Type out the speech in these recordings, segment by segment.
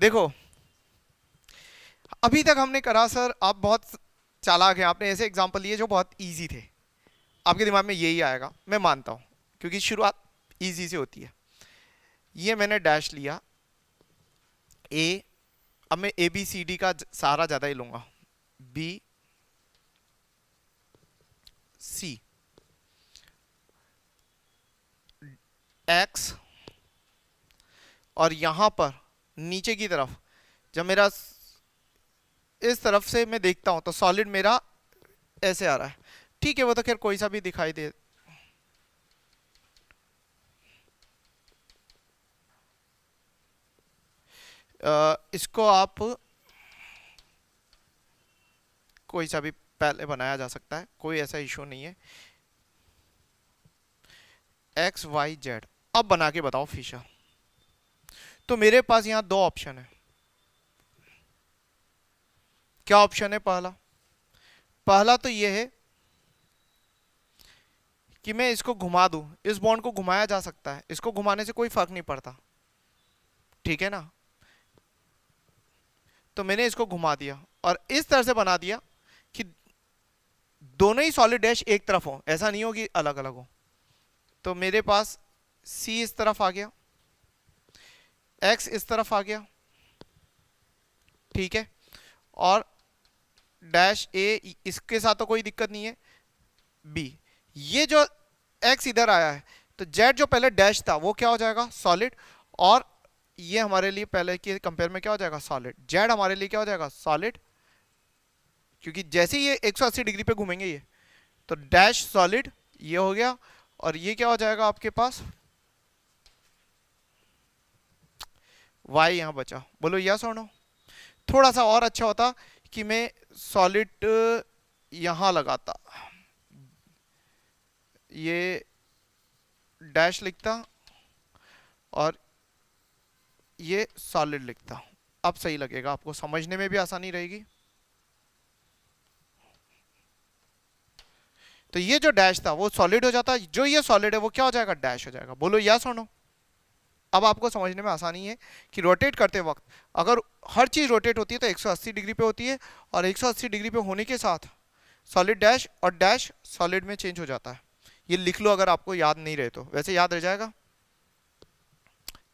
देखो अभी तक हमने करा सर आप बहुत चालाक हैं आपने ऐसे एग्जाम्पल लिए जो बहुत ईजी थे आपके दिमाग में यही आएगा मैं मानता हूँ क्योंकि शुरुआत ईजी से होती है ये मैंने डैश लिया ए अब मैं ए बी सी डी का सारा ज़्यादा ही लूँगा बी सी एक्स और यहाँ पर नीचे की तरफ जब मेरा इस तरफ से मैं देखता हूँ तो सॉलिड मेरा ऐसे आ रहा है ठीक है वो तो खैर कोई सा भी दिखाई दे आ, इसको आप कोई सा भी पहले बनाया जा सकता है कोई ऐसा इशू नहीं है एक्स वाई जेड अब बना के बताओ फिशर तो मेरे पास यहां दो ऑप्शन है क्या ऑप्शन है पहला पहला तो यह है कि मैं इसको घुमा दूं इस बॉन्ड को घुमाया जा सकता है इसको घुमाने से कोई फर्क नहीं पड़ता ठीक है ना तो मैंने इसको घुमा दिया और इस तरह से बना दिया कि दोनों ही सॉलिड डैश एक तरफ हो ऐसा नहीं हो कि अलग अलग हो तो मेरे पास सी इस तरफ आ गया एक्स इस तरफ आ गया ठीक है और डैश ए इसके साथ तो कोई दिक्कत नहीं है बी ये जो एक्स इधर आया है तो जेड जो पहले डैश था वो क्या हो जाएगा सॉलिड और ये हमारे लिए पहले के कंपेयर में क्या हो जाएगा सॉलिड जेड हमारे लिए क्या हो जाएगा सॉलिड क्योंकि जैसे ये 180 डिग्री पे घूमेंगे ये तो डैश सॉलिड ये हो गया और ये क्या हो जाएगा आपके पास वाई यहाँ बचा बोलो यस और नो थोड़ा सा और अच्छा होता कि मैं सॉलिड uh, यहाँ लगाता ये डैश लिखता और ये सॉलिड लिखता अब सही लगेगा आपको समझने में भी आसानी रहेगी तो ये जो डैश था वो सॉलिड हो जाता जो ये सॉलिड है वो क्या हो जाएगा डैश हो जाएगा बोलो यस और नो अब आपको समझने में आसानी है कि रोटेट करते वक्त अगर हर चीज़ रोटेट होती है तो 180 डिग्री पे होती है और 180 डिग्री पे होने के साथ सॉलिड डैश और डैश सॉलिड में चेंज हो जाता है ये लिख लो अगर आपको याद नहीं रहे तो वैसे याद रह जाएगा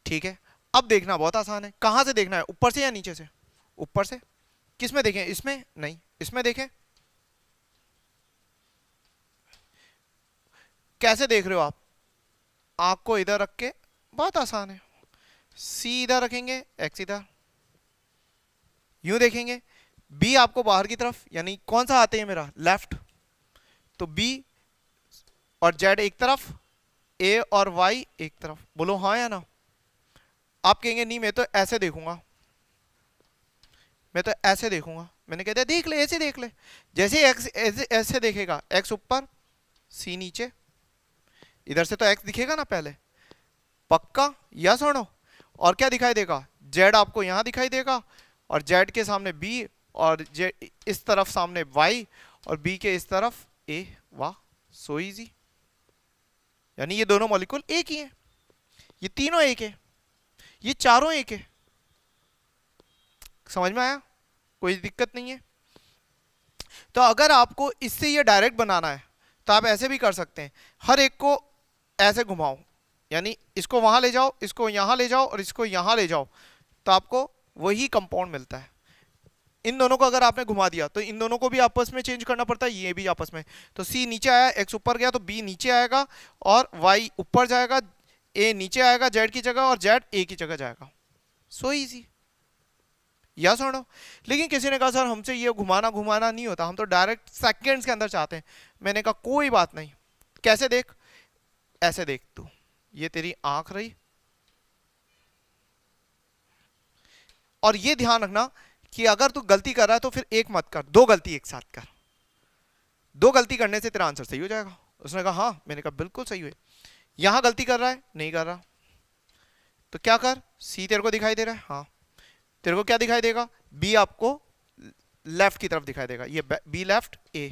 ठीक है अब देखना बहुत आसान है कहाँ से देखना है ऊपर से या नीचे से ऊपर से किस में देखें इसमें नहीं इसमें देखें कैसे देख रहे हो आप आपको इधर रख के बहुत आसान है सीधा रखेंगे एक सीधा यूं देखेंगे बी आपको बाहर की तरफ यानी कौन सा आते हैं मेरा लेफ्ट तो बी और जेड एक तरफ ए और वाई एक तरफ बोलो हाँ या ना आप कहेंगे नहीं मैं तो ऐसे देखूंगा मैं तो ऐसे देखूंगा मैंने कह दिया देख ले ऐसे देख ले जैसे एक्स ऐसे ऐसे देखेगा एक्स ऊपर सी नीचे इधर से तो एक्स दिखेगा ना पहले पक्का यस और नो और क्या दिखाई देगा जेड आपको यहाँ दिखाई देगा और जेड के सामने बी और इस तरफ सामने वाई और बी के इस तरफ ए वाह सो इजी यानी ये दोनों मॉलिक्यूल एक ही हैं ये तीनों एक है ये चारों एक है समझ में आया कोई दिक्कत नहीं है तो अगर आपको इससे ये डायरेक्ट बनाना है तो आप ऐसे भी कर सकते हैं हर एक को ऐसे घुमाओ यानी इसको वहाँ ले जाओ इसको यहाँ ले जाओ और इसको यहाँ ले जाओ तो आपको वही कंपाउंड मिलता है इन दोनों को अगर आपने घुमा दिया तो इन दोनों को भी आपस में चेंज करना पड़ता है ये भी आपस में तो सी नीचे आया एक्स ऊपर गया तो बी नीचे आएगा और वाई ऊपर जाएगा ए नीचे आएगा जेड की जगह और जेड ए की जगह जाएगा सो ईजी या सुनो लेकिन किसी ने कहा सर हमसे ये घुमाना घुमाना नहीं होता हम तो डायरेक्ट सेकेंड्स के अंदर चाहते हैं मैंने कहा कोई बात नहीं कैसे देख ऐसे देख तू ये तेरी आंख रही और ये ध्यान रखना कि अगर तू गलती कर रहा है तो फिर एक मत कर दो गलती एक साथ कर दो गलती करने से तेरा आंसर सही हो जाएगा उसने कहा हाँ मैंने कहा बिल्कुल सही हुए यहां गलती कर रहा है नहीं कर रहा तो क्या कर सी तेरे को दिखाई दे रहा है हाँ तेरे को क्या दिखाई देगा बी आपको लेफ्ट की तरफ दिखाई देगा ये बी लेफ्ट ए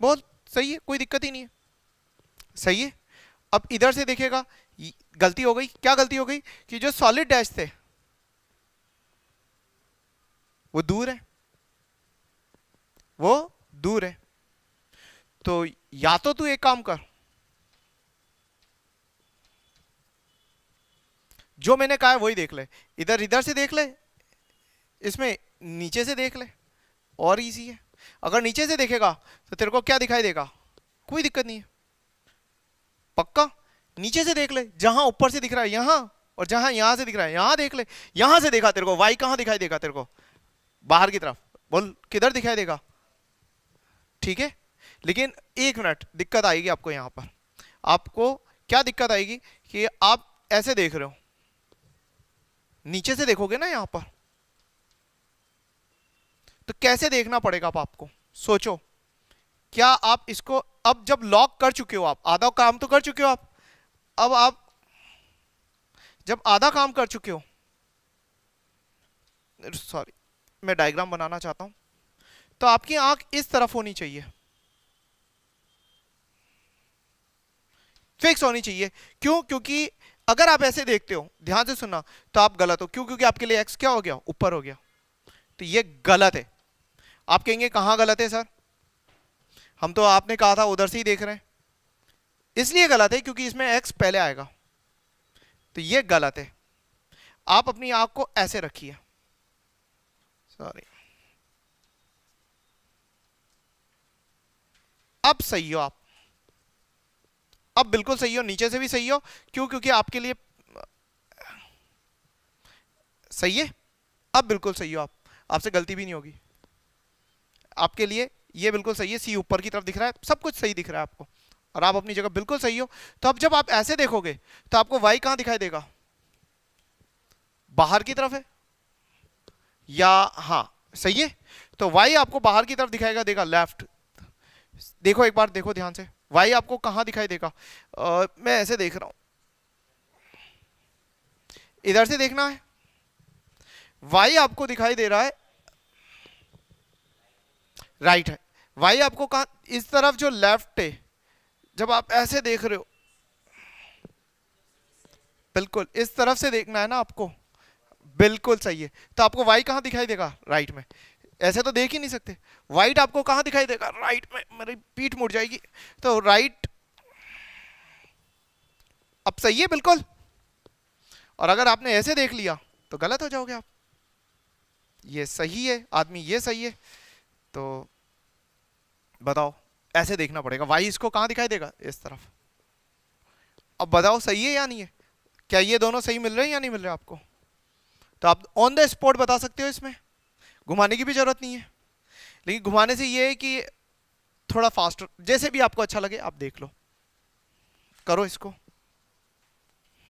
बहुत सही है कोई दिक्कत ही नहीं है सही है अब इधर से देखेगा गलती हो गई क्या गलती हो गई कि जो सॉलिड डैश थे वो दूर है वो दूर है तो या तो तू एक काम कर जो मैंने कहा है वही देख ले इधर इधर से देख ले इसमें नीचे से देख ले और इजी है अगर नीचे से देखेगा तो तेरे को क्या दिखाई देगा कोई दिक्कत नहीं है पक्का नीचे से देख ले जहां ऊपर से दिख रहा है यहां और जहां यहां से दिख रहा है यहां देख ले यहां से देखा तेरे को वाई कहां दिखाई देगा तेरे को बाहर की तरफ बोल किधर दिखाई देगा ठीक है लेकिन एक मिनट दिक्कत आएगी आपको यहां पर आपको क्या दिक्कत आएगी कि आप ऐसे देख रहे हो नीचे से देखोगे ना यहां पर तो कैसे देखना पड़ेगा आप आपको सोचो क्या आप इसको अब जब लॉक कर चुके हो आप आधा काम तो कर चुके हो आप अब आप जब आधा काम कर चुके हो सॉरी मैं डायग्राम बनाना चाहता हूं तो आपकी आंख इस तरफ होनी चाहिए फिक्स होनी चाहिए क्यों क्योंकि अगर आप ऐसे देखते हो ध्यान से सुनना तो आप गलत हो क्यों क्योंकि आपके लिए एक्स क्या हो गया ऊपर हो गया तो ये गलत है आप कहेंगे कहाँ गलत है सर हम तो आपने कहा था उधर से ही देख रहे हैं इसलिए गलत है क्योंकि इसमें एक्स पहले आएगा तो ये गलत है आप अपनी आंख को ऐसे रखिए सॉरी अब सही हो आप अब बिल्कुल सही हो नीचे से भी सही हो क्यों क्योंकि आपके लिए सही है अब बिल्कुल सही हो आप आपसे गलती भी नहीं होगी आपके लिए ये बिल्कुल सही है सी ऊपर की तरफ दिख रहा है सब कुछ सही दिख रहा है आपको और आप अपनी जगह बिल्कुल सही हो तो अब जब आप ऐसे देखोगे तो आपको वाई कहां दिखाई देगा बाहर की तरफ है या हाँ सही है तो वाई आपको बाहर की तरफ दिखाएगा देगा लेफ्ट देखो एक बार देखो ध्यान से वाई आपको कहां दिखाई देगा आ, मैं ऐसे देख रहा हूं इधर से देखना है वाई आपको दिखाई दे रहा है राइट है वाई आपको कहा इस तरफ जो लेफ्ट है जब आप ऐसे देख रहे हो बिल्कुल इस तरफ से देखना है ना आपको बिल्कुल सही है तो आपको वाई कहाँ दिखाई देगा राइट में ऐसे तो देख ही नहीं सकते वाइट आपको कहाँ दिखाई देगा राइट में मेरी पीठ मुड़ जाएगी तो राइट अब सही है बिल्कुल और अगर आपने ऐसे देख लिया तो गलत हो जाओगे आप ये सही है आदमी ये सही है तो बताओ ऐसे देखना पड़ेगा वाई इसको कहाँ दिखाई देगा इस तरफ अब बताओ सही है या नहीं है क्या ये दोनों सही मिल रहे हैं या नहीं मिल रहे आपको तो आप ऑन द स्पॉट बता सकते हो इसमें घुमाने की भी ज़रूरत नहीं है लेकिन घुमाने से ये है कि थोड़ा फास्ट जैसे भी आपको अच्छा लगे आप देख लो करो इसको